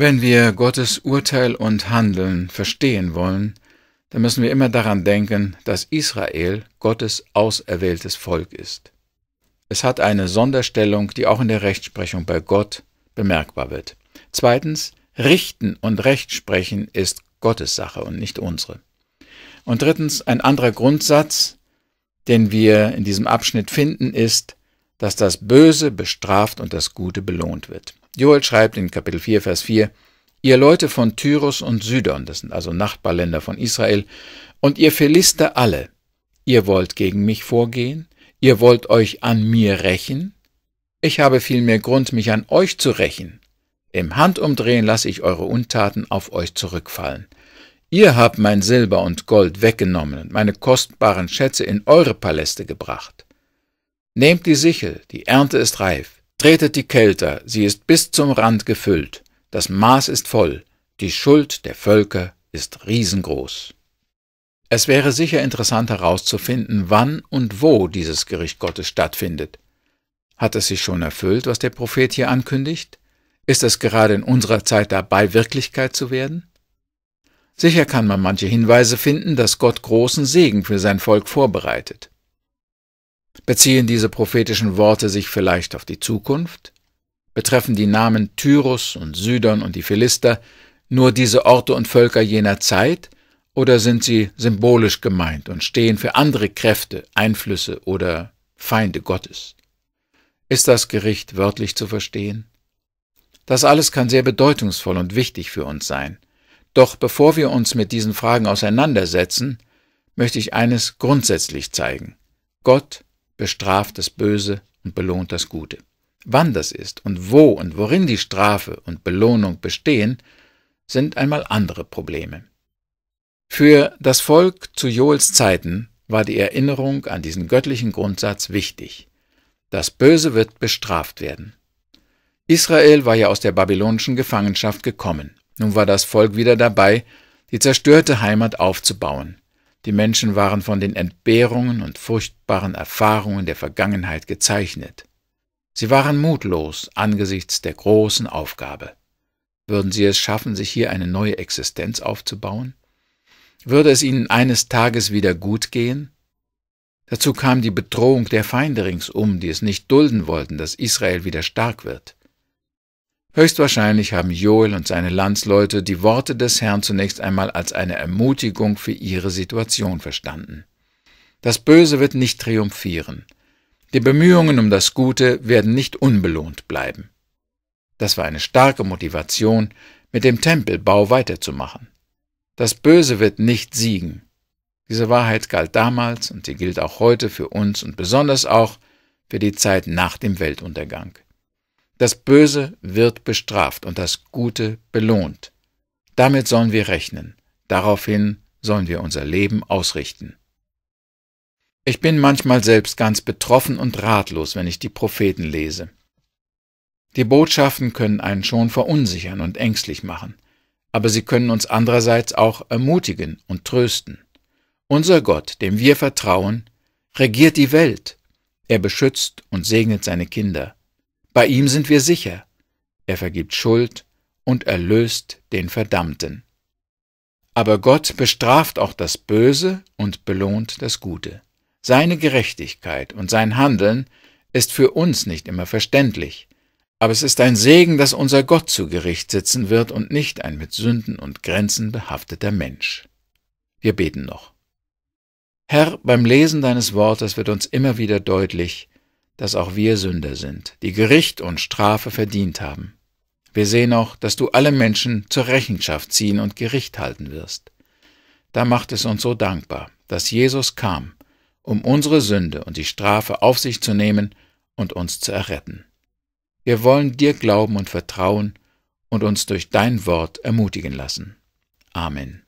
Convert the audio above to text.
Wenn wir Gottes Urteil und Handeln verstehen wollen, dann müssen wir immer daran denken, dass Israel Gottes auserwähltes Volk ist. Es hat eine Sonderstellung, die auch in der Rechtsprechung bei Gott bemerkbar wird. Zweitens, Richten und Rechtsprechen ist Gottes Sache und nicht unsere. Und drittens, ein anderer Grundsatz, den wir in diesem Abschnitt finden, ist, dass das Böse bestraft und das Gute belohnt wird. Joel schreibt in Kapitel 4, Vers 4, Ihr Leute von Tyrus und Sidon, das sind also Nachbarländer von Israel, und ihr Philister alle, ihr wollt gegen mich vorgehen, ihr wollt euch an mir rächen, ich habe vielmehr Grund, mich an euch zu rächen. Im Handumdrehen lasse ich eure Untaten auf euch zurückfallen. Ihr habt mein Silber und Gold weggenommen und meine kostbaren Schätze in eure Paläste gebracht. Nehmt die Sichel, die Ernte ist reif. Tretet die Kelter, sie ist bis zum Rand gefüllt, das Maß ist voll, die Schuld der Völker ist riesengroß. Es wäre sicher interessant herauszufinden, wann und wo dieses Gericht Gottes stattfindet. Hat es sich schon erfüllt, was der Prophet hier ankündigt? Ist es gerade in unserer Zeit dabei, Wirklichkeit zu werden? Sicher kann man manche Hinweise finden, dass Gott großen Segen für sein Volk vorbereitet. Beziehen diese prophetischen Worte sich vielleicht auf die Zukunft? Betreffen die Namen Tyrus und Sidon und die Philister nur diese Orte und Völker jener Zeit oder sind sie symbolisch gemeint und stehen für andere Kräfte, Einflüsse oder Feinde Gottes? Ist das Gericht wörtlich zu verstehen? Das alles kann sehr bedeutungsvoll und wichtig für uns sein. Doch bevor wir uns mit diesen Fragen auseinandersetzen, möchte ich eines grundsätzlich zeigen. Gott bestraft das Böse und belohnt das Gute. Wann das ist und wo und worin die Strafe und Belohnung bestehen, sind einmal andere Probleme. Für das Volk zu Joels Zeiten war die Erinnerung an diesen göttlichen Grundsatz wichtig. Das Böse wird bestraft werden. Israel war ja aus der babylonischen Gefangenschaft gekommen. Nun war das Volk wieder dabei, die zerstörte Heimat aufzubauen. Die Menschen waren von den Entbehrungen und furchtbaren Erfahrungen der Vergangenheit gezeichnet. Sie waren mutlos angesichts der großen Aufgabe. Würden sie es schaffen, sich hier eine neue Existenz aufzubauen? Würde es ihnen eines Tages wieder gut gehen? Dazu kam die Bedrohung der Feinde ringsum, die es nicht dulden wollten, dass Israel wieder stark wird. Höchstwahrscheinlich haben Joel und seine Landsleute die Worte des Herrn zunächst einmal als eine Ermutigung für ihre Situation verstanden. Das Böse wird nicht triumphieren. Die Bemühungen um das Gute werden nicht unbelohnt bleiben. Das war eine starke Motivation, mit dem Tempelbau weiterzumachen. Das Böse wird nicht siegen. Diese Wahrheit galt damals und sie gilt auch heute für uns und besonders auch für die Zeit nach dem Weltuntergang. Das Böse wird bestraft und das Gute belohnt. Damit sollen wir rechnen. Daraufhin sollen wir unser Leben ausrichten. Ich bin manchmal selbst ganz betroffen und ratlos, wenn ich die Propheten lese. Die Botschaften können einen schon verunsichern und ängstlich machen, aber sie können uns andererseits auch ermutigen und trösten. Unser Gott, dem wir vertrauen, regiert die Welt. Er beschützt und segnet seine Kinder. Bei ihm sind wir sicher. Er vergibt Schuld und erlöst den Verdammten. Aber Gott bestraft auch das Böse und belohnt das Gute. Seine Gerechtigkeit und sein Handeln ist für uns nicht immer verständlich, aber es ist ein Segen, dass unser Gott zu Gericht sitzen wird und nicht ein mit Sünden und Grenzen behafteter Mensch. Wir beten noch. Herr, beim Lesen deines Wortes wird uns immer wieder deutlich, dass auch wir Sünder sind, die Gericht und Strafe verdient haben. Wir sehen auch, dass du alle Menschen zur Rechenschaft ziehen und Gericht halten wirst. Da macht es uns so dankbar, dass Jesus kam, um unsere Sünde und die Strafe auf sich zu nehmen und uns zu erretten. Wir wollen dir glauben und vertrauen und uns durch dein Wort ermutigen lassen. Amen.